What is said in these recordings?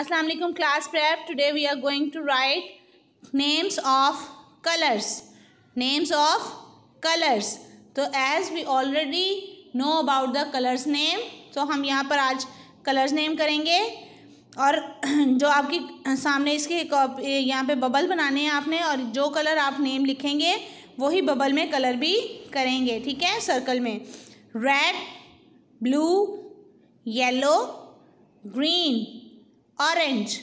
अस्सलाम class prep today we are going to write names of colours names of colours तो as we already know about the colours name तो हम यहाँ पर आज colours name करेंगे और जो आपके सामने इसके यहाँ पे बबल बनाने हैं आपने और जो कलर आप नेम लिखेंगे वही बबल में कलर भी करेंगे ठीक है सर्कल में red blue yellow green orange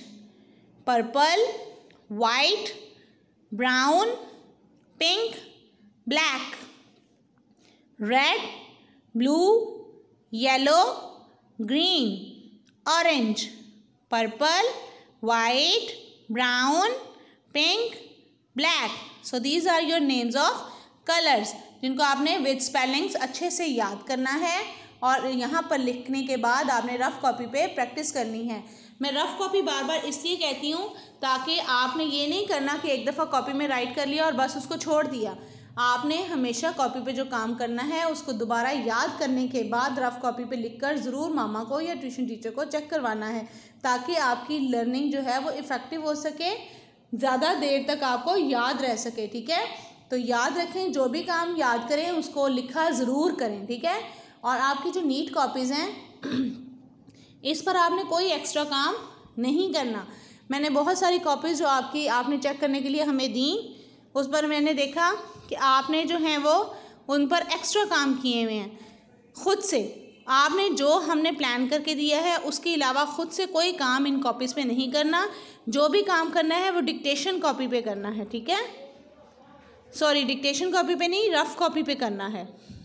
purple white brown pink black red blue yellow green orange purple white brown pink black so these are your names of colours जिनको आपने विथ स्पेलिंग्स अच्छे से याद करना है और यहाँ पर लिखने के बाद आपने रफ़ कॉपी पे प्रैक्टिस करनी है मैं रफ़ कॉपी बार बार इसलिए कहती हूँ ताकि आपने ये नहीं करना कि एक दफ़ा कॉपी में राइट कर लिया और बस उसको छोड़ दिया आपने हमेशा कॉपी पे जो काम करना है उसको दोबारा याद करने के बाद रफ कॉपी पे लिखकर ज़रूर मामा को या ट्यूशन टीचर को चेक करवाना है ताकि आपकी लर्निंग जो है वो इफ़ेक्टिव हो सके ज़्यादा देर तक आपको याद रह सके ठीक है तो याद रखें जो भी काम याद करें उसको लिखा ज़रूर करें ठीक है और आपकी जो नीट कॉपीज़ हैं इस पर आपने कोई एक्स्ट्रा काम नहीं करना मैंने बहुत सारी कॉपीज़ जो आपकी आपने चेक करने के लिए हमें दी उस पर मैंने देखा कि आपने जो हैं वो उन पर एक्स्ट्रा काम किए हुए हैं ख़ुद से आपने जो हमने प्लान करके दिया है उसके अलावा ख़ुद से कोई काम इन कॉपीज़ पे नहीं करना जो भी काम करना है वो डिक्टेशन कॉपी पे करना है ठीक है सॉरी डिक्टेशन कॉपी पे नहीं रफ़ कॉपी पे करना है